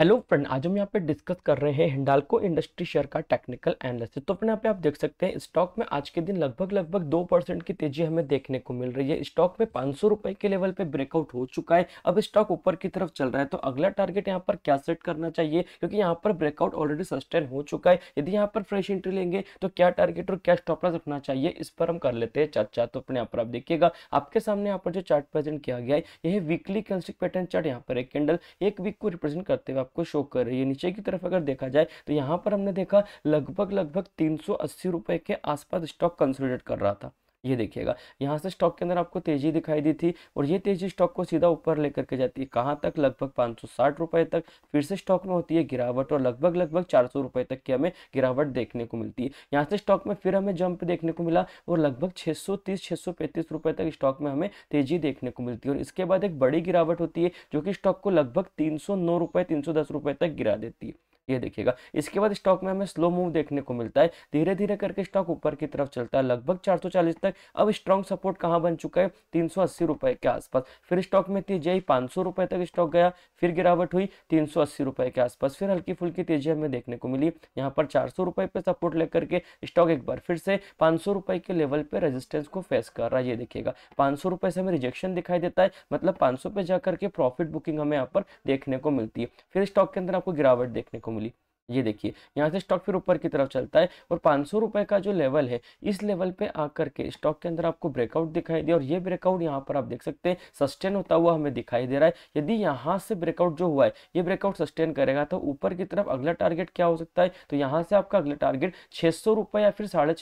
hello friend आज हम यहाँ पे डिस्कस कर रहे हैं हिंडालको इंडस्ट्री शेयर का टेक्निकल एनालिसिस तो अपने यहाँ पे आप देख सकते हैं स्टॉक में आज के दिन लगभग लगभग दो परसेंट की तेजी हमें देखने को मिल रही है स्टॉक में पाँच सौ रुपए के लेवल पे ब्रेकआउट हो चुका है अब स्टॉक ऊपर की तरफ चल रहा है तो अगला टारगेट यहाँ पर क्या सेट करना चाहिए क्योंकि यहाँ पर ब्रेकआउट ऑलरेडी सस्टेन हो चुका है यदि यहाँ पर फ्रेश एंट्री लेंगे तो क्या टारगेट और क्या स्टॉप लॉस रखना चाहिए इस पर हम कर लेते हैं चर्चा तो अपने यहाँ पर आप देखिएगा आपके सामने यहाँ पर जो चार्ट प्रेजेंट किया गया है यह वीकली कैंसिक पैटर्न चार्ट यहाँ पर एक कैंडल एक वीक को रिप्रेजेंट करते हुए आपको शो कर रही है नीचे की तरफ अगर देखा जाए तो यहाँ पर हमने देखा लगभग लगभग तीन के आसपास स्टॉक कंसोलिडेट कर रहा था ये देखिएगा यहाँ से स्टॉक के अंदर आपको तेजी दिखाई दी थी और ये तेजी स्टॉक को सीधा ऊपर लेकर के जाती है कहाँ तक लगभग पाँच रुपए तक फिर से स्टॉक में होती है गिरावट और लगभग लगभग चार रुपए तक की हमें गिरावट देखने को मिलती है यहाँ से स्टॉक में फिर हमें जंप देखने को मिला और लगभग सौ पैंतीस रुपए तक स्टॉक में हमें तेजी देखने को मिलती है और इसके बाद एक बड़ी गिरावट होती है जो कि स्टॉक को लगभग तीन सौ रुपए तीन सौ तक गिरा देती है ये देखिएगा इसके बाद स्टॉक में हमें स्लो मूव देखने को मिलता है धीरे धीरे करके स्टॉक ऊपर की तरफ चलता है लगभग 440 तक अब स्ट्रॉन्ग सपोर्ट कहाँ बन चुका है तीन रुपए के आसपास फिर स्टॉक में तेजी पाँच सौ रुपए तक स्टॉक गया फिर गिरावट हुई तीन सौ अस्सी रुपए के आसपास फिर हल्की फुल्की तेजी हमें देखने को मिली यहाँ पर चार सौ रुपए पे सपोर्ट लेकर के स्टॉक एक बार फिर से पाँच सौ रुपए के लेवल पे रेजिस्टेंस को फेस कर रहा है ये देखिएगा पाँच सौ रुपए से हमें रिजेक्शन दिखाई देता है मतलब पाँच सौ पे जाकर के प्रॉफिट बुकिंग हमें यहाँ पर देखने को मिलती है फिर स्टॉक के अंदर आपको गिरावट देखने को বলি ये देखिए यहाँ से स्टॉक फिर ऊपर की तरफ चलता है और पाँच रुपए का जो लेवल है इस लेवल पे आकर के स्टॉक के अंदर आपको ब्रेकआउट दिखाई दे और ये ब्रेकआउट यहाँ पर आप देख सकते हैं सस्टेन होता हुआ हमें दिखाई दे रहा है यदि यहाँ से ब्रेकआउट जो हुआ है ये ब्रेकआउट सस्टेन करेगा तो ऊपर की तरफ अगला टारगेट क्या हो सकता है तो यहाँ से आपका अगला टारगेट छः या फिर साढ़े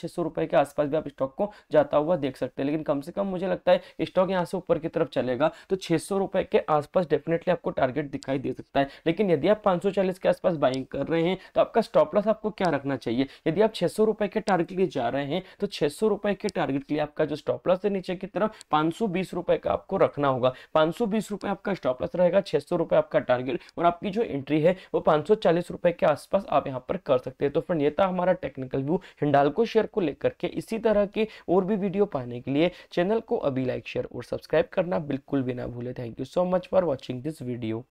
के आसपास भी आप स्टॉक को जाता हुआ देख सकते हैं लेकिन कम से कम मुझे लगता है स्टॉक यहाँ से ऊपर की तरफ चलेगा तो छः के आसपास डेफिनेटली आपको टारगेट दिखाई दे सकता है लेकिन यदि आप पाँच के आसपास बाइंग कर रहे हैं तो आपका स्टॉप लॉस आपको क्या रखना चाहिए यदि आप छह सौ के टारगेट के लिए जा रहे हैं तो छह सौ के टारगेट के लिए आपका जो स्टॉप लॉस है नीचे की तरफ पांच का आपको रखना होगा पांच आपका स्टॉप लॉस रहेगा छह आपका टारगेट और आपकी जो एंट्री है वो पांच के आसपास आप यहाँ पर कर सकते हैं तो फ्रेंड ये था हमारा टेक्निकल व्यू हिंडालको शेयर को लेकर के इसी तरह के और भी वीडियो पाने के लिए चैनल को अभी लाइक शेयर और सब्सक्राइब करना बिल्कुल भी ना भूले thank you so much for watching this video